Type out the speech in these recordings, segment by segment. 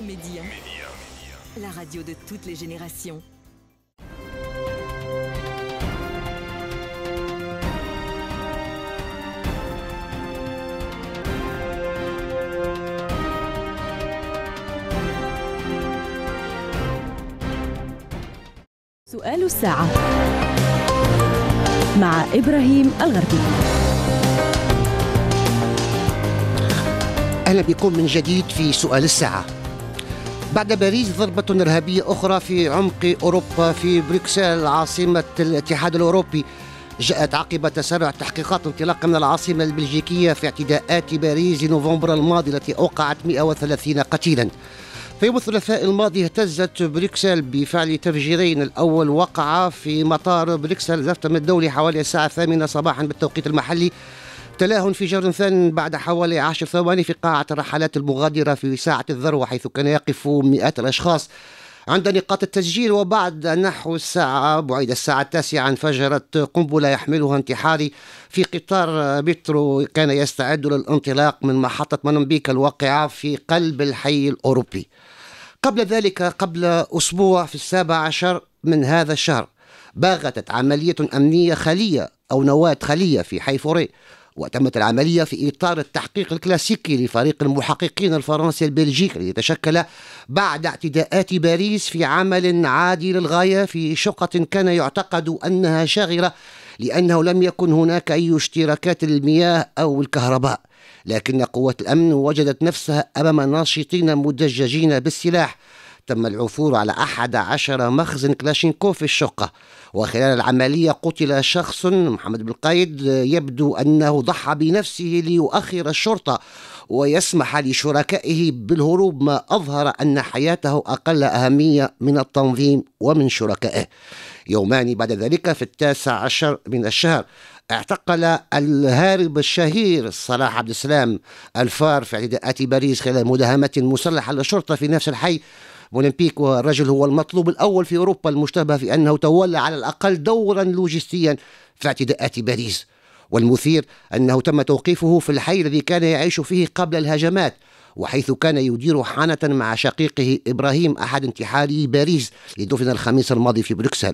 Média. Média. La radio de toutes les générations. سؤال الساعة مع إبراهيم الغربي أهلا بكم من جديد في سؤال الساعة بعد باريس ضربة إرهابية أخرى في عمق أوروبا في بروكسل عاصمة الاتحاد الأوروبي جاءت عقب تسارع التحقيقات انطلاقا من العاصمة البلجيكية في اعتداءات باريس نوفمبر الماضي التي أوقعت 130 قتيلا في يوم الثلاثاء الماضي اهتزت بروكسل بفعل تفجيرين الأول وقع في مطار بروكسل زفت من الدولي حوالي الساعة الثامنة صباحا بالتوقيت المحلي تلاهن في جولة ثان بعد حوالي عشر ثواني في قاعة الرحلات المغادرة في ساعة الذروة حيث كان يقف مئات الأشخاص عند نقاط التسجيل وبعد نحو الساعة بعيد الساعة التاسعة انفجرت قنبلة يحملها انتحاري في قطار مترو كان يستعد للانطلاق من محطة منبيك الواقعة في قلب الحي الأوروبي قبل ذلك قبل أسبوع في السابع عشر من هذا الشهر باغتت عملية أمنية خلية أو نواة خلية في حي فوري وتمت العملية في إطار التحقيق الكلاسيكي لفريق المحققين الفرنسي البلجيكي الذي تشكل بعد اعتداءات باريس في عمل عادي للغاية في شقة كان يعتقد أنها شاغرة لأنه لم يكن هناك أي اشتراكات للمياه أو الكهرباء لكن قوات الأمن وجدت نفسها أمام ناشطين مدججين بالسلاح تم العثور على أحد عشر مخزن كلاشينكوف في الشقة وخلال العملية قتل شخص محمد بن قايد يبدو أنه ضحى بنفسه ليؤخر الشرطة ويسمح لشركائه بالهروب ما أظهر أن حياته أقل أهمية من التنظيم ومن شركائه يومان بعد ذلك في التاسع عشر من الشهر اعتقل الهارب الشهير صلاح عبد السلام الفار في اعتداءات باريس خلال مداهمة مسلحة للشرطة في نفس الحي اولمبيك والرجل هو المطلوب الأول في أوروبا المشتبه في أنه تولى على الأقل دورا لوجستيا في اعتداءات باريس والمثير أنه تم توقيفه في الحي الذي كان يعيش فيه قبل الهجمات وحيث كان يدير حانة مع شقيقه إبراهيم أحد انتحاري باريس لدفن الخميس الماضي في بروكسل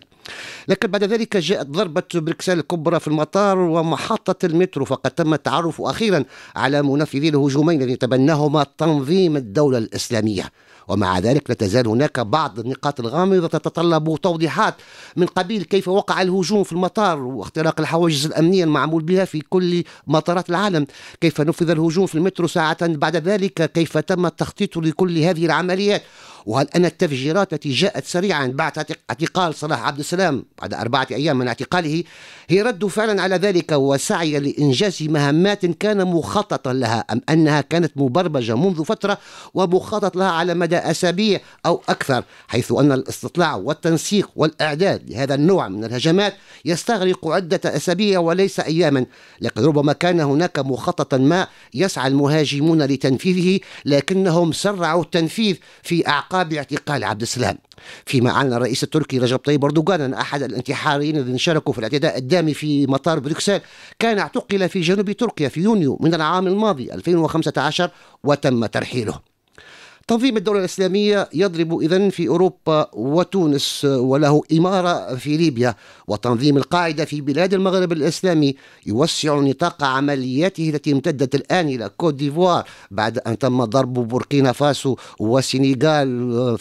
لكن بعد ذلك جاءت ضربة بروكسل الكبرى في المطار ومحطة المترو فقد تم التعرف أخيرا على منفذي الهجومين الذين تبناهما تنظيم الدولة الإسلامية ومع ذلك لا تزال هناك بعض النقاط الغامضة تتطلب توضيحات من قبيل كيف وقع الهجوم في المطار واختراق الحواجز الأمنية المعمول بها في كل مطارات العالم كيف نفذ الهجوم في المترو ساعة بعد ذلك كيف تم التخطيط لكل هذه العمليات وهل أن التفجيرات التي جاءت سريعا بعد اعتقال صلاح عبد السلام بعد أربعة أيام من اعتقاله هي رد فعلا على ذلك وسعي لإنجاز مهمات كان مخططا لها أم أنها كانت مبرمجة منذ فترة ومخطط لها على مدى أسابيع أو أكثر حيث أن الاستطلاع والتنسيق والإعداد لهذا النوع من الهجمات يستغرق عدة أسابيع وليس أياما لقد ربما كان هناك مخططا ما يسعى المهاجمون لتنفيذه لكنهم سرعوا التنفيذ في أعقاب العلاقه باعتقال عبد السلام فيما أعلن الرئيس التركي رجب طيب أردوغان أحد الانتحاريين الذين شاركوا في الاعتداء الدامي في مطار بروكسل كان اعتقل في جنوب تركيا في يونيو من العام الماضي 2015 وتم ترحيله تنظيم الدولة الإسلامية يضرب إذا في أوروبا وتونس وله إمارة في ليبيا وتنظيم القاعدة في بلاد المغرب الإسلامي يوسع نطاق عملياته التي امتدت الآن إلى كوت ديفوار بعد أن تم ضرب بوركينا فاسو وسنغال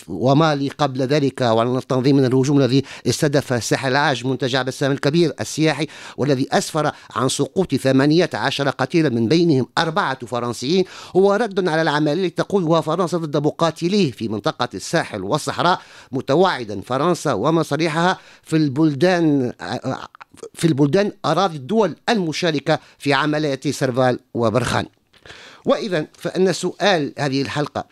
ومالي قبل ذلك التنظيم من الهجوم الذي استهدف ساحل عاج منتجع بسام الكبير السياحي والذي أسفر عن سقوط 18 قتيلا من بينهم أربعة فرنسيين هو رد على العملية التي تقودها فرنسا ضد مقاتليه في منطقة الساحل والصحراء متوعدا فرنسا ومصالحها في البلدان في البلدان أراضي الدول المشاركة في عملية سرفال وبرخان وإذا فأن سؤال هذه الحلقة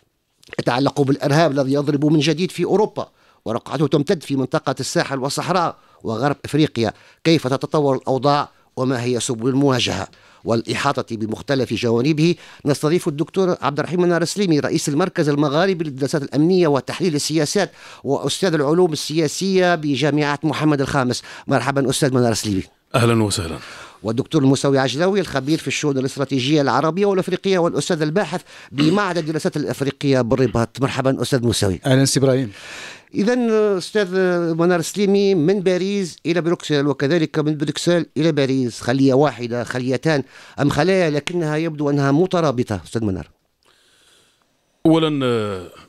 يتعلق بالإرهاب الذي يضرب من جديد في أوروبا ورقعته تمتد في منطقة الساحل والصحراء وغرب افريقيا كيف تتطور الاوضاع وما هي سبل المواجهه والإحاطة بمختلف جوانبه نستضيف الدكتور عبد الرحيم منار سليمي رئيس المركز المغاربي للدراسات الأمنية وتحليل السياسات وأستاذ العلوم السياسية بجامعة محمد الخامس مرحبا أستاذ منار سليمي أهلا وسهلا والدكتور المساوي عجلاوي الخبير في الشؤون الاستراتيجية العربية والأفريقية والأستاذ الباحث بمعهد الدراسات الأفريقية بالرباط مرحبا أستاذ مساوي أهلا سي إبراهيم إذا أستاذ منار السليمي من باريس إلى بروكسل وكذلك من بروكسل إلى باريس خلية واحدة خليتان أم خلايا لكنها يبدو أنها مترابطة أستاذ منار أولا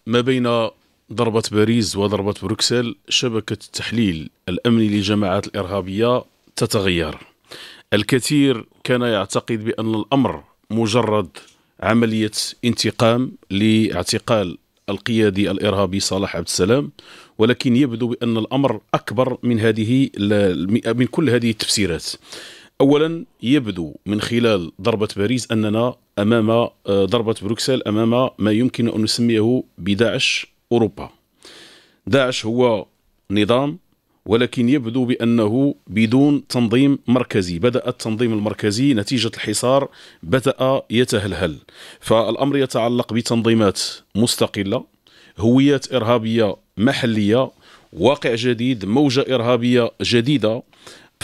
ما بين ضربة باريس وضربة بروكسل شبكة التحليل الأمني للجماعات الإرهابية تتغير الكثير كان يعتقد بأن الأمر مجرد عملية انتقام لاعتقال القيادي الإرهابي صالح عبد السلام ولكن يبدو بأن الأمر أكبر من هذه من كل هذه التفسيرات اولا يبدو من خلال ضربه باريس اننا امام آه، ضربه بروكسل امام ما يمكن ان نسميه بداعش اوروبا داعش هو نظام ولكن يبدو بأنه بدون تنظيم مركزي بدأ التنظيم المركزي نتيجة الحصار بدأ يتهلهل فالأمر يتعلق بتنظيمات مستقلة هويات إرهابية محلية واقع جديد موجة إرهابية جديدة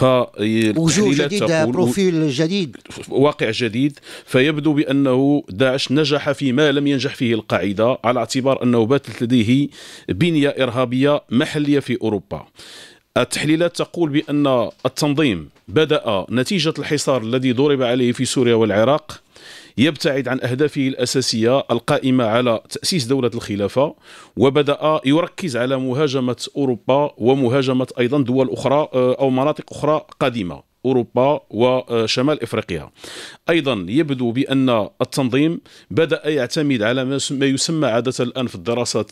وجود جديدة بروفيل جديد واقع جديد فيبدو بأنه داعش نجح فيما لم ينجح فيه القاعدة على اعتبار أنه باتت لديه بنية إرهابية محلية في أوروبا التحليلات تقول بأن التنظيم بدأ نتيجة الحصار الذي ضرب عليه في سوريا والعراق يبتعد عن أهدافه الأساسية القائمة على تأسيس دولة الخلافة وبدأ يركز على مهاجمة أوروبا ومهاجمة أيضا دول أخرى آه، أو مناطق أخرى قديمة أوروبا وشمال إفريقيا أيضا يبدو بأن التنظيم بدأ يعتمد على ما يسمى عادة الآن في الدراسات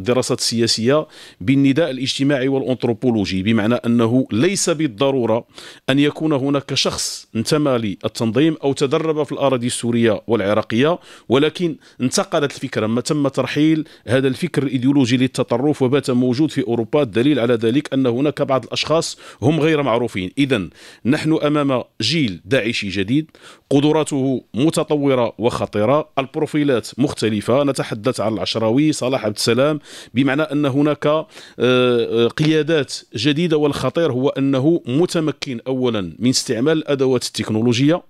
الدراسات السياسية بالنداء الاجتماعي والأنثروبولوجي بمعنى أنه ليس بالضرورة أن يكون هناك شخص انتمى للتنظيم أو تدرب في الأراضي السورية والعراقية ولكن انتقلت الفكرة ما تم ترحيل هذا الفكر الإيديولوجي للتطرف وبات موجود في أوروبا الدليل على ذلك أن هناك بعض الأشخاص هم غير معروفين إذا نحن أمام جيل داعشي جديد قدراته متطورة وخطيرة البروفيلات مختلفة نتحدث عن العشراوي صلاح عبد السلام بمعنى أن هناك آه، آه، قيادات جديدة والخطير هو أنه متمكن أولا من استعمال الأدوات التكنولوجية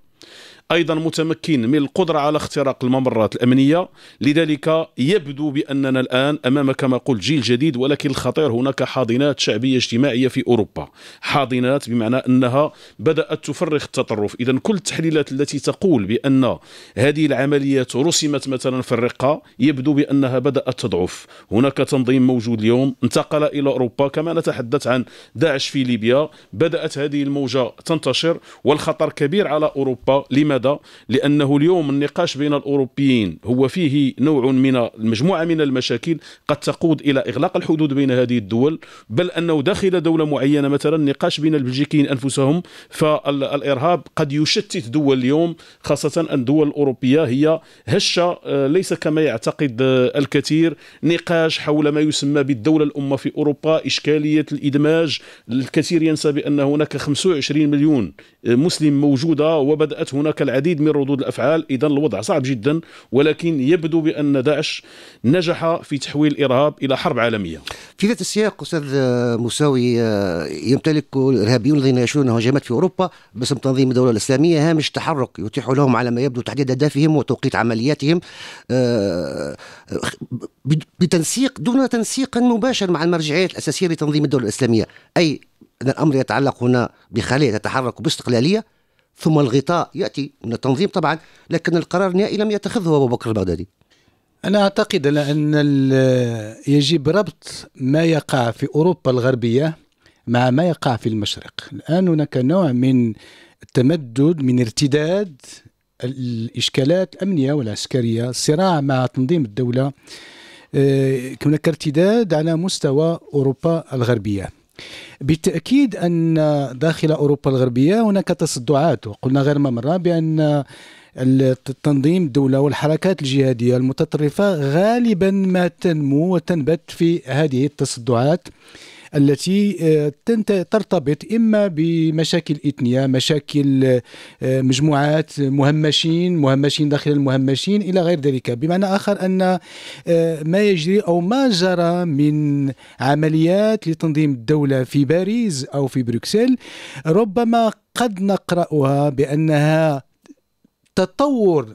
ايضا متمكن من القدره على اختراق الممرات الامنيه لذلك يبدو باننا الان امام كما قلت جيل جديد ولكن الخطير هناك حاضنات شعبيه اجتماعيه في اوروبا حاضنات بمعنى انها بدات تفرخ التطرف اذا كل التحليلات التي تقول بان هذه العمليات رسمت مثلا في الرقه يبدو بانها بدات تضعف هناك تنظيم موجود اليوم انتقل الى اوروبا كما نتحدث عن داعش في ليبيا بدات هذه الموجه تنتشر والخطر كبير على اوروبا لما لماذا؟ لأنه اليوم النقاش بين الأوروبيين هو فيه نوع من مجموعة من المشاكل قد تقود إلى إغلاق الحدود بين هذه الدول بل أنه داخل دولة معينة مثلا النقاش بين البلجيكيين أنفسهم فالإرهاب قد يشتت دول اليوم خاصة أن الدول الأوروبية هي هشة آه، ليس كما يعتقد آه، الكثير نقاش حول ما يسمى بالدولة الأمة في أوروبا إشكالية الإدماج الكثير ينسى بأن هناك 25 مليون آه، مسلم موجودة وبدأت هناك العديد من ردود الافعال اذا الوضع صعب جدا ولكن يبدو بان داعش نجح في تحويل الارهاب الى حرب عالميه في ذات السياق استاذ مساوي آه، يمتلك الارهابيون الذين يشنون هجمات في اوروبا باسم تنظيم الدوله الاسلاميه هامش تحرك يتيح لهم على ما يبدو تحديد اهدافهم وتوقيت عملياتهم آه، بتنسيق دون تنسيق مباشر مع المرجعيات الاساسيه لتنظيم الدوله الاسلاميه اي ان الامر يتعلق هنا بخليه تتحرك باستقلاليه ثم الغطاء ياتي من التنظيم طبعا لكن القرار النهائي لم يتخذه ابو بكر البغدادي انا اعتقد ان يجب ربط ما يقع في اوروبا الغربيه مع ما يقع في المشرق الان هناك نوع من التمدد من ارتداد الاشكالات الامنيه والعسكريه الصراع مع تنظيم الدوله آه، هناك ارتداد على مستوى اوروبا الغربيه بالتأكيد أن داخل أوروبا الغربية هناك تصدعات وقلنا غير ما مرة بأن التنظيم الدولة والحركات الجهادية المتطرفة غالبا ما تنمو وتنبت في هذه التصدعات التي آه، ترتبط إما بمشاكل إثنية مشاكل آه، مجموعات مهمشين مهمشين داخل المهمشين إلى غير ذلك بمعنى آخر أن آه، ما يجري أو ما جرى من عمليات لتنظيم الدولة في باريس أو في بروكسل ربما قد نقرأها بأنها تطور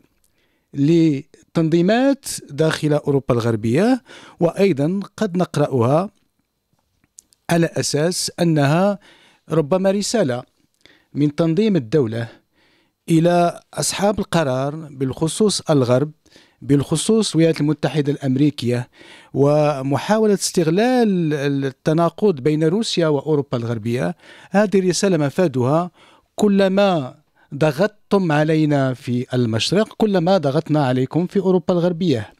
لتنظيمات داخل أوروبا الغربية وأيضا قد نقرأها على أساس أنها ربما رسالة من تنظيم الدولة إلى أصحاب القرار بالخصوص الغرب بالخصوص الولايات المتحدة الأمريكية ومحاولة استغلال التناقض بين روسيا وأوروبا الغربية هذه الرسالة مفادها كلما ضغطتم علينا في المشرق كلما ضغطنا عليكم في أوروبا الغربية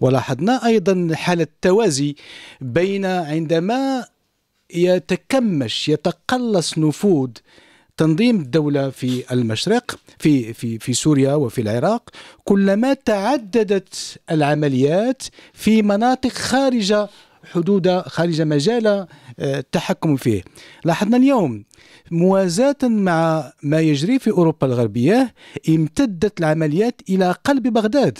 ولاحظنا أيضا حالة توازي بين عندما يتكمش يتقلص نفوذ تنظيم الدولة في المشرق في في في سوريا وفي العراق كلما تعددت العمليات في مناطق خارج حدود خارج مجال آه، التحكم فيه لاحظنا اليوم موازاة مع ما يجري في أوروبا الغربية امتدت العمليات إلى قلب بغداد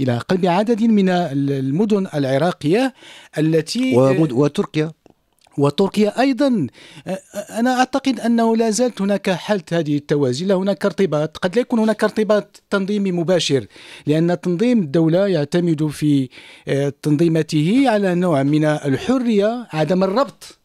إلى قلب عدد من المدن العراقية التي وتركيا وتركيا ايضا انا اعتقد انه لا زالت هناك حاله هذه التوازي لا هناك ارتباط قد لا يكون هناك ارتباط تنظيمي مباشر لان تنظيم الدوله يعتمد في تنظيمته على نوع من الحريه عدم الربط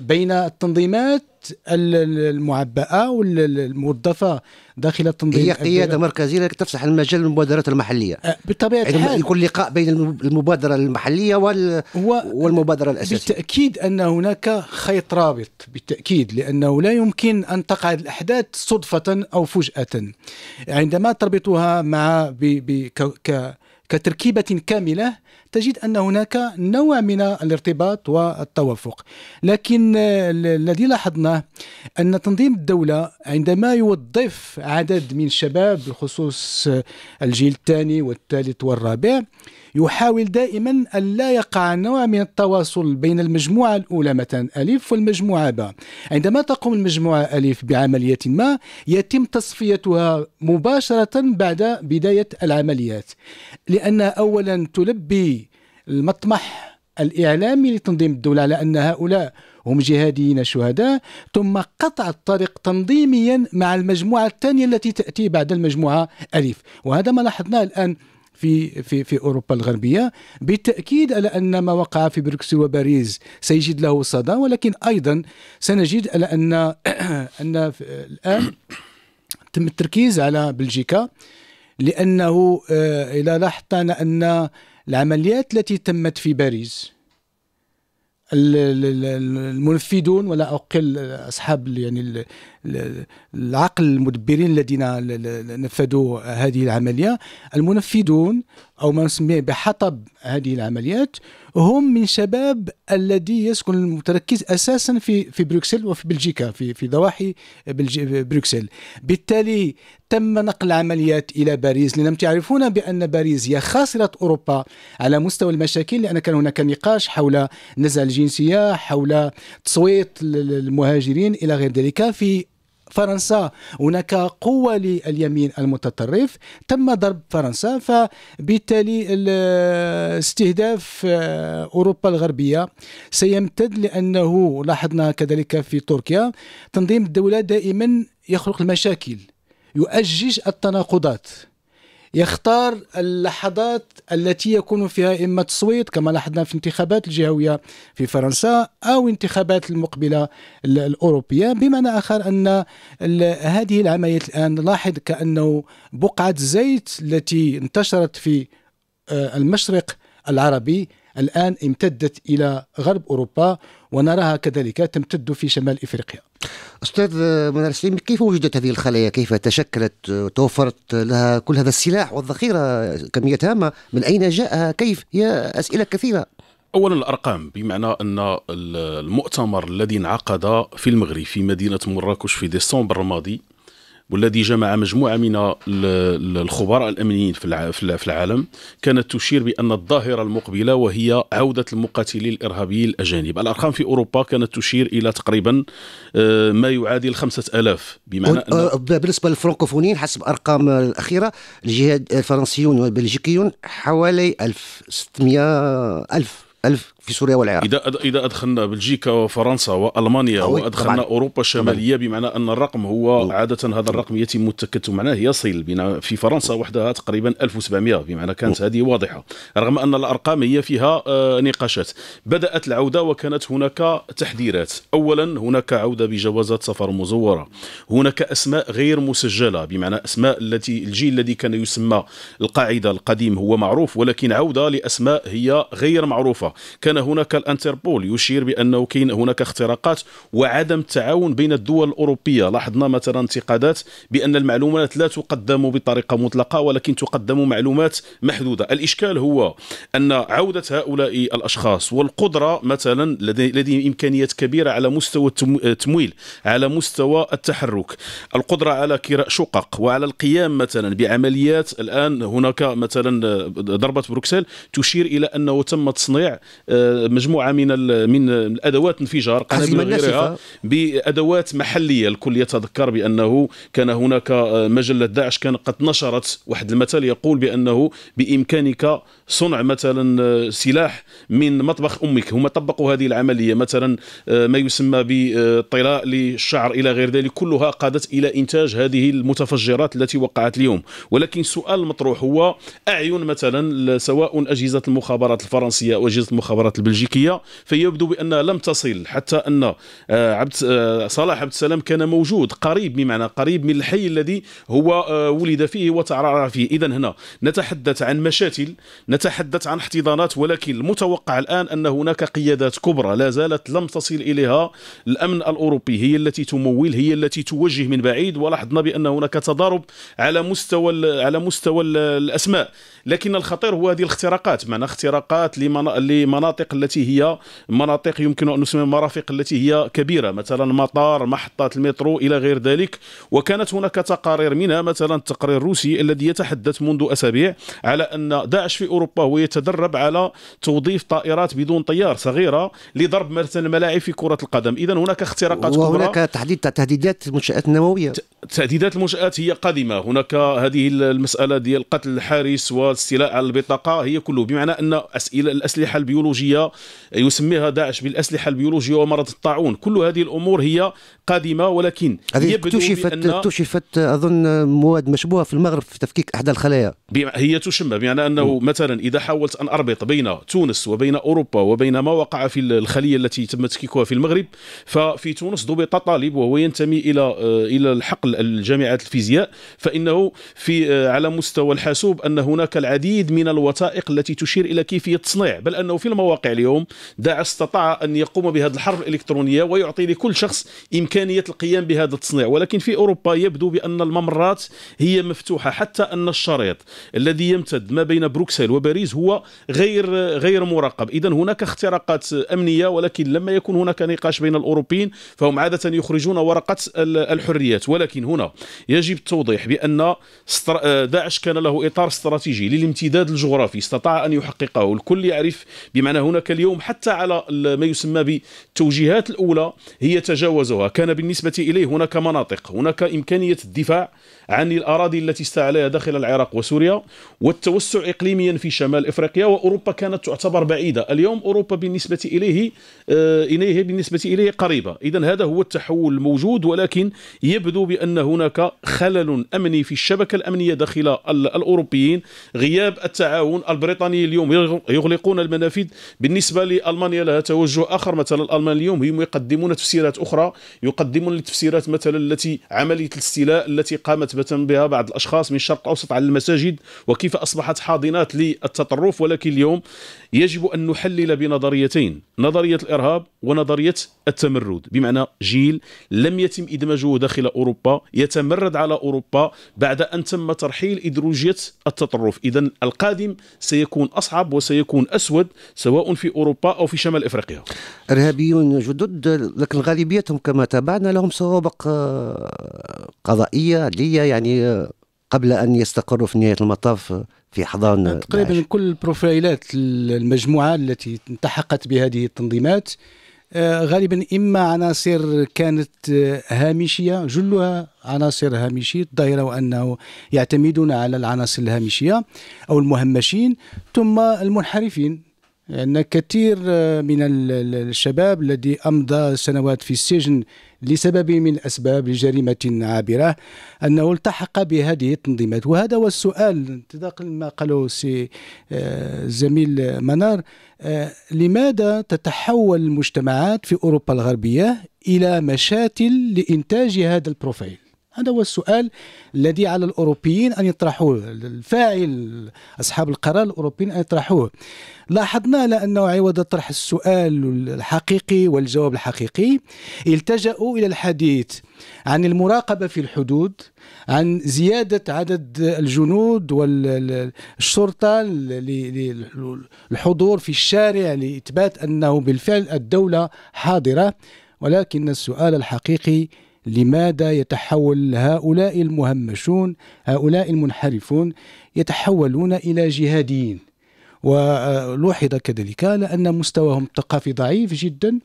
بين التنظيمات المعبأة والموظفة داخل التنظيم هي قيادة مركزية لكن تفسح المجال للمبادرات المحلية أه، بطبيعة الحال يكون لقاء بين المبادرة المحلية وال والمبادرة الأساسية بالتأكيد أن هناك خيط رابط بالتأكيد لأنه لا يمكن أن تقع الأحداث صدفة أو فجأة عندما تربطها مع ب... ب... ك... ك... كتركيبة كاملة تجد أن هناك نوع من الارتباط والتوافق لكن آه، الذي لاحظناه أن تنظيم الدولة عندما يوظف عدد من الشباب بخصوص آه، الجيل الثاني والثالث والرابع يحاول دائما ألا يقع نوع من التواصل بين المجموعة الأولى مثلا ألف والمجموعة باء عندما تقوم المجموعة ألف بعملية ما يتم تصفيتها مباشرة بعد بداية العمليات لأن أولا تلبي المطمح الإعلامي لتنظيم الدولة على أن هؤلاء هم جهاديين شهداء ثم قطع الطريق تنظيميا مع المجموعة الثانية التي تأتي بعد المجموعة ألف وهذا ما لاحظناه الآن في في في اوروبا الغربيه بالتاكيد على ان ما وقع في بروكسل وباريس سيجد له صدى ولكن ايضا سنجد على ان ان الان تم التركيز على بلجيكا لانه اذا آه، لاحظنا ان العمليات التي تمت في باريس المنفذون ولا اقل اصحاب يعني العقل المدبرين الذين نفذوا هذه العملية المنفذون أو ما نسميه بحطب هذه العمليات هم من شباب الذي يسكن المتركز أساسا في في بروكسل وفي بلجيكا في في ضواحي بروكسل بالتالي تم نقل العمليات إلى باريس لأنهم تعرفون بأن باريس هي خاسرة أوروبا على مستوى المشاكل لأن كان هناك نقاش حول نزع الجنسية حول تصويت المهاجرين إلى غير ذلك في فرنسا هناك قوة لليمين المتطرف تم ضرب فرنسا فبالتالي استهداف آه، أوروبا الغربية سيمتد لأنه لاحظنا كذلك في تركيا تنظيم الدولة دائما يخلق المشاكل يؤجج التناقضات يختار اللحظات التي يكون فيها إما تصويت كما لاحظنا في انتخابات الجهوية في فرنسا أو انتخابات المقبلة الأوروبية بمعنى آخر أن هذه العمليات الآن لاحظ كأنه بقعة زيت التي انتشرت في آه، المشرق العربي الآن امتدت إلى غرب أوروبا ونراها كذلك تمتد في شمال إفريقيا أستاذ منار السليمي كيف وجدت هذه الخلايا كيف تشكلت توفرت لها كل هذا السلاح والذخيرة كمية هامة من أين جاءها كيف هي أسئلة كثيرة اولا الارقام بمعنى ان المؤتمر الذي انعقد في المغرب في مدينه مراكش في ديسمبر الماضي والذي جمع مجموعة من الخبراء الأمنيين في العالم كانت تشير بأن الظاهرة المقبلة وهي عودة المقاتلين الإرهابيين الأجانب الأرقام في أوروبا كانت تشير إلى تقريبا آه، ما يعادل خمسة ألاف بمعنى أن أه، بالنسبة للفرنكوفونين حسب أرقام الأخيرة الجهاد الفرنسيون والبلجيكيون حوالي 1600 ألف ألف في سوريا والعراق اذا اذا ادخلنا بلجيكا وفرنسا والمانيا وادخلنا طبعاً. اوروبا الشماليه بمعنى ان الرقم هو عاده هذا الرقم يتم التكتم معناه يصل في فرنسا وحدها تقريبا 1700 بمعنى كانت هذه واضحه رغم ان الارقام هي فيها آه، نقاشات بدات العوده وكانت هناك تحذيرات اولا هناك عوده بجوازات سفر مزوره هناك اسماء غير مسجله بمعنى اسماء التي الجيل الذي كان يسمى القاعده القديم هو معروف ولكن عوده لاسماء هي غير معروفه كان هناك الانتربول يشير بانه كاين هناك اختراقات وعدم التعاون بين الدول الاوروبيه لاحظنا مثلا انتقادات بان المعلومات لا تقدم بطريقه مطلقه ولكن تقدم معلومات محدوده الاشكال هو ان عوده هؤلاء الاشخاص والقدره مثلا لديهم امكانيات كبيره على مستوى التمويل على مستوى التحرك القدره على كراء شقق وعلى القيام مثلا بعمليات الان هناك مثلا ضربه بروكسل تشير الى انه تم تصنيع آه، مجموعه من من الادوات انفجار قنابل غيرها بادوات محليه الكل يتذكر بانه كان هناك آه، مجله داعش كان قد نشرت واحد المثل يقول بانه بامكانك صنع مثلا آه، سلاح من مطبخ امك هم طبقوا هذه العمليه مثلا آه، ما يسمى بطلاء للشعر الى غير ذلك كلها قادت الى انتاج هذه المتفجرات التي وقعت اليوم ولكن السؤال المطروح هو اعين مثلا سواء اجهزه المخابرات الفرنسيه او اجهزه المخابرات السفارات البلجيكيه فيبدو بانها لم تصل حتى ان آه، عبد آه، صلاح عبد السلام كان موجود قريب بمعنى قريب من الحي الذي هو آه، ولد فيه وتعرع فيه اذا هنا نتحدث عن مشاتل نتحدث عن احتضانات ولكن المتوقع الان ان هناك قيادات كبرى لا زالت لم تصل اليها الامن الاوروبي هي التي تمول هي التي توجه من بعيد ولاحظنا بان هناك تضارب على مستوى على مستوى الاسماء لكن الخطير هو هذه الاختراقات معنى اختراقات لمناطق المناطق التي هي مناطق يمكن أن نسميها مرافق التي هي كبيرة مثلا مطار محطات المترو إلى غير ذلك وكانت هناك تقارير منها مثلا التقرير الروسي الذي يتحدث منذ أسابيع على أن داعش في أوروبا هو يتدرب على توظيف طائرات بدون طيار صغيرة لضرب مثلا الملاعب في كرة القدم إذا هناك اختراقات وهناك كبرى تحديد تهديدات المنشآت النووية تهديدات المنشآت هي قادمه هناك هذه المسألة ديال قتل الحارس والاستيلاء على البطاقة هي كله بمعنى أن أسئلة الأسلحة البيولوجية الروسيه يسميها داعش بالأسلحة البيولوجية ومرض الطاعون كل هذه الأمور هي قادمة ولكن هذه اكتشفت اكتشفت أظن مواد مشبوهة في المغرب في تفكيك أحد الخلايا هي تشم بمعنى أنه م. مثلا إذا حاولت أن أربط بين تونس وبين أوروبا وبين ما وقع في الخلية التي تم تفكيكها في المغرب ففي تونس ضبط طالب وهو ينتمي إلى آه، إلى الحقل الجامعة الفيزياء فإنه في آه، على مستوى الحاسوب أن هناك العديد من الوثائق التي تشير إلى كيفية التصنيع بل أنه في المواقع الواقع اليوم داعش استطاع أن يقوم بهذه الحرب الإلكترونية ويعطي لكل شخص إمكانية القيام بهذا التصنيع ولكن في أوروبا يبدو بأن الممرات هي مفتوحة حتى أن الشريط الذي يمتد ما بين بروكسل وباريس هو غير غير مراقب إذا هناك اختراقات أمنية ولكن لما يكون هناك نقاش بين الأوروبيين فهم عادة يخرجون ورقة الحريات ولكن هنا يجب التوضيح بأن داعش كان له إطار استراتيجي للامتداد الجغرافي استطاع أن يحققه الكل يعرف بمعنى هناك اليوم حتى على ما يسمى بالتوجيهات الأولى هي تجاوزها كان بالنسبة إليه هناك مناطق هناك إمكانية الدفاع عن الأراضي التي استعلاها داخل العراق وسوريا والتوسع إقليميا في شمال إفريقيا وأوروبا كانت تعتبر بعيدة اليوم أوروبا بالنسبة إليه آه، إليه بالنسبة إليه قريبة إذا هذا هو التحول الموجود ولكن يبدو بأن هناك خلل أمني في الشبكة الأمنية داخل الأوروبيين غياب التعاون البريطاني اليوم يغلقون المنافذ بالنسبة لألمانيا لها توجه آخر مثلا الألمان اليوم هم يقدمون تفسيرات أخرى يقدمون التفسيرات مثلا التي عملية الاستيلاء التي قامت مناسبه بها بعض الأشخاص من الشرق الأوسط على المساجد وكيف أصبحت حاضنات للتطرف ولكن اليوم يجب أن نحلل بنظريتين نظرية الإرهاب ونظرية التمرد بمعنى جيل لم يتم إدماجه داخل أوروبا يتمرد على أوروبا بعد أن تم ترحيل ايديولوجيه التطرف إذا القادم سيكون أصعب وسيكون أسود سواء في أوروبا أو في شمال إفريقيا إرهابيون جدد لكن غالبيتهم كما تابعنا لهم سوابق آه، قضائية عدلية يعني آه، قبل ان يستقروا في نهايه المطاف في حضان آه، تقريبا داعش. كل البروفايلات المجموعه التي التحقت بهذه التنظيمات آه، غالبا اما عناصر كانت هامشيه جلها عناصر هامشيه الظاهره وانه يعتمدون على العناصر الهامشيه او المهمشين ثم المنحرفين أن كثير من الشباب الذي أمضى سنوات في السجن لسبب من أسباب لجريمة عابرة أنه التحق بهذه التنظيمات وهذا هو السؤال انطلاقا لما قاله سي آه، زميل منار آه، لماذا تتحول المجتمعات في أوروبا الغربية إلى مشاتل لإنتاج هذا البروفيل هذا هو السؤال الذي على الأوروبيين أن يطرحوه الفاعل أصحاب القرار الأوروبيين أن يطرحوه لاحظنا لأنه عوض طرح السؤال الحقيقي والجواب الحقيقي التجأوا إلى الحديث عن المراقبة في الحدود عن زيادة عدد الجنود والشرطة للحضور في الشارع لإثبات أنه بالفعل الدولة حاضرة ولكن السؤال الحقيقي لماذا يتحول هؤلاء المهمشون هؤلاء المنحرفون يتحولون إلى جهاديين ولوحظ كذلك أن مستواهم الثقافي ضعيف جدا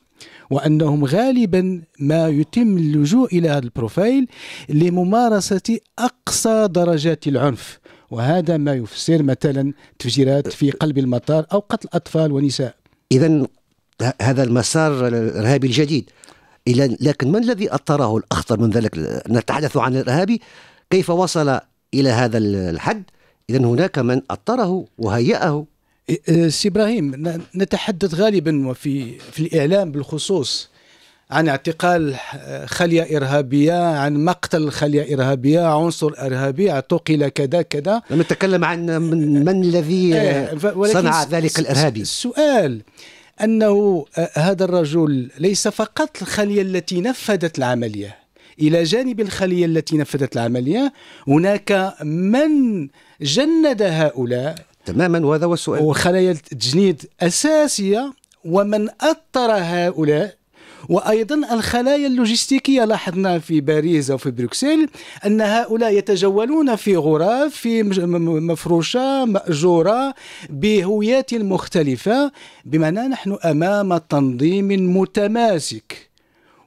وأنهم غالبا ما يتم اللجوء إلى هذا البروفايل لممارسة أقصى درجات العنف وهذا ما يفسر مثلا تفجيرات في قلب المطار أو قتل أطفال ونساء إذا هذا المسار الإرهابي الجديد لكن ما الذي أثره الأخطر من ذلك نتحدث عن الإرهابي كيف وصل إلى هذا الحد إذا هناك من أثره وهيأه سي إبراهيم نتحدث غالبا وفي في الإعلام بالخصوص عن اعتقال آه، خلية إرهابية عن مقتل خلية إرهابية عنصر إرهابي اعتقل كذا كذا نتكلم عن من, من الذي إيه، صنع ذلك الإرهابي السؤال انه آه، هذا الرجل ليس فقط الخليه التي نفذت العمليه الى جانب الخليه التي نفذت العمليه هناك من جند هؤلاء تماما وهذا هو السؤال وخلايا التجنيد اساسيه ومن اطر هؤلاء وايضا الخلايا اللوجستيكيه لاحظنا في باريس او في بروكسل ان هؤلاء يتجولون في غرف في مفروشه ماجوره بهويات مختلفه بمعنى نحن امام تنظيم متماسك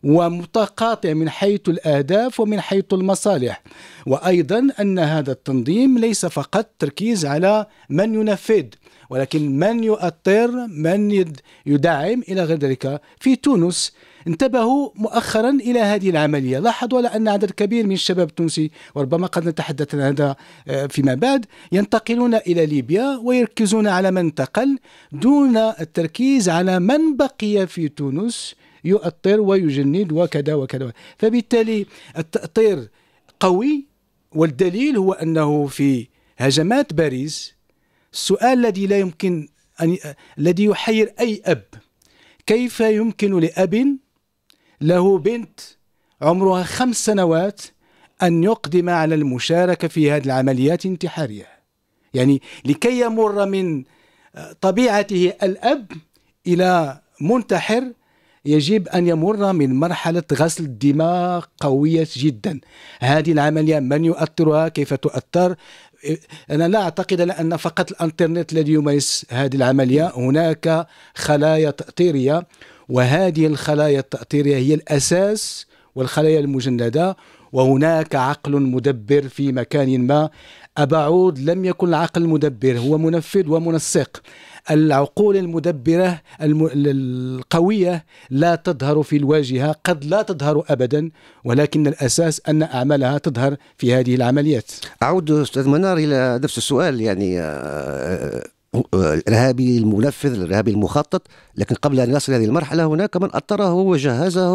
ومتقاطع من حيث الاهداف ومن حيث المصالح وايضا ان هذا التنظيم ليس فقط تركيز على من ينفذ ولكن من يؤطر من يدعم إلى غير ذلك في تونس انتبهوا مؤخرا الى هذه العمليه، لاحظوا على ان عدد كبير من الشباب التونسي وربما قد نتحدث عن هذا آه، فيما بعد ينتقلون الى ليبيا ويركزون على من انتقل دون التركيز على من بقي في تونس يؤطر ويجند وكذا وكذا، فبالتالي التأطير قوي والدليل هو انه في هجمات باريس السؤال الذي لا يمكن أن الذي يحير أي أب كيف يمكن لأب له بنت عمرها خمس سنوات أن يقدم على المشاركة في هذه العمليات الانتحارية يعني لكي يمر من آه، طبيعته الأب إلى منتحر يجب أن يمر من مرحلة غسل الدماغ قوية جدا هذه العملية من يؤثرها كيف تؤثر أنا لا أعتقد أن فقط الإنترنت الذي يمارس هذه العملية هناك خلايا تأثيرية وهذه الخلايا التأثيرية هي الأساس والخلايا المجندة وهناك عقل مدبر في مكان ما أبا عود لم يكن العقل المدبر هو منفذ ومنسق العقول المدبرة القوية لا تظهر في الواجهة قد لا تظهر أبدا ولكن الأساس أن أعمالها تظهر في هذه العمليات أعود أستاذ منار إلى نفس السؤال يعني آه، آه، الارهابي المنفذ الارهابي المخطط لكن قبل ان يصل هذه المرحله هناك من اطره وجهزه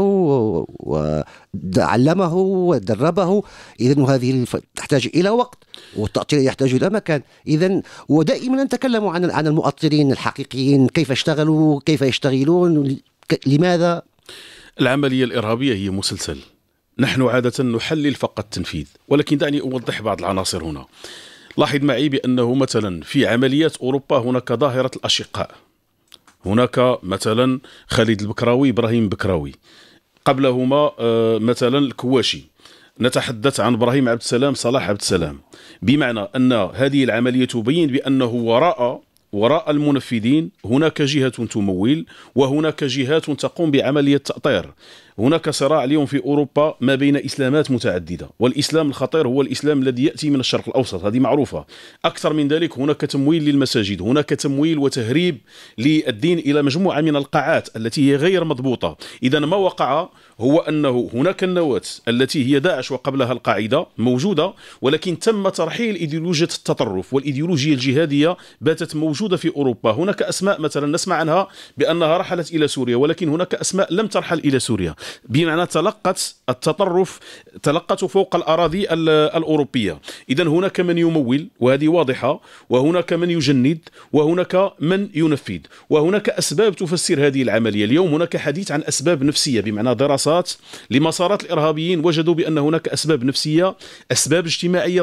وعلمه ودربه اذا هذه تحتاج الى وقت والتاطير يحتاج الى مكان اذا ودائما نتكلم عن عن المؤطرين الحقيقيين كيف اشتغلوا كيف يشتغلون لماذا العمليه الارهابيه هي مسلسل نحن عاده نحلل فقط التنفيذ ولكن دعني اوضح بعض العناصر هنا لاحظ معي بأنه مثلا في عمليات أوروبا هناك ظاهرة الأشقاء هناك مثلا خالد البكراوي إبراهيم بكراوي قبلهما آه، مثلا الكواشي نتحدث عن ابراهيم عبد السلام صلاح عبد السلام بمعنى ان هذه العمليه تبين بانه وراء وراء المنفذين هناك جهه تمول وهناك جهات تقوم بعمليه تاطير هناك صراع اليوم في اوروبا ما بين اسلامات متعدده والاسلام الخطير هو الاسلام الذي ياتي من الشرق الاوسط هذه معروفه اكثر من ذلك هناك تمويل للمساجد هناك تمويل وتهريب للدين الى مجموعه من القاعات التي هي غير مضبوطه اذا ما وقع هو انه هناك النواه التي هي داعش وقبلها القاعده موجوده ولكن تم ترحيل ايديولوجيه التطرف والايديولوجيه الجهاديه باتت موجوده في اوروبا هناك اسماء مثلا نسمع عنها بانها رحلت الى سوريا ولكن هناك اسماء لم ترحل الى سوريا بمعنى تلقت التطرف تلقته فوق الأراضي الأوروبية إذا هناك من يمول وهذه واضحة وهناك من يجند وهناك من ينفذ وهناك أسباب تفسر هذه العملية اليوم هناك حديث عن أسباب نفسية بمعنى دراسات لمسارات الإرهابيين وجدوا بأن هناك أسباب نفسية أسباب اجتماعية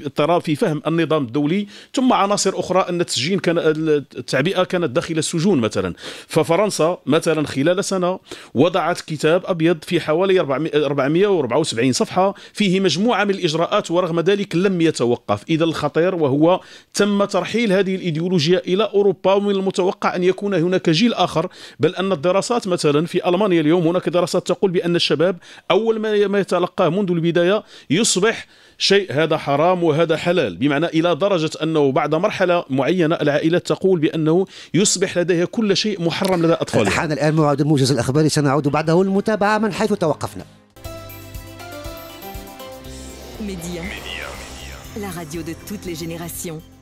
اضطراب في فهم النظام الدولي ثم عناصر أخرى أن التسجين كان التعبئة كانت داخل السجون مثلا ففرنسا مثلا خلال سنة وضعت كتاب كتاب ابيض في حوالي 474 صفحه فيه مجموعه من الاجراءات ورغم ذلك لم يتوقف اذا الخطير وهو تم ترحيل هذه الايديولوجيا الى اوروبا ومن المتوقع ان يكون هناك جيل اخر بل ان الدراسات مثلا في المانيا اليوم هناك دراسات تقول بان الشباب اول ما يتلقاه منذ البدايه يصبح شيء هذا حرام وهذا حلال بمعنى إلى درجة أنه بعد مرحلة معينة العائلات تقول بأنه يصبح لديها كل شيء محرم لدى أطفالها حان الآن موعد الموجز الأخباري سنعود بعده المتابعة من حيث توقفنا ميديا. La radio de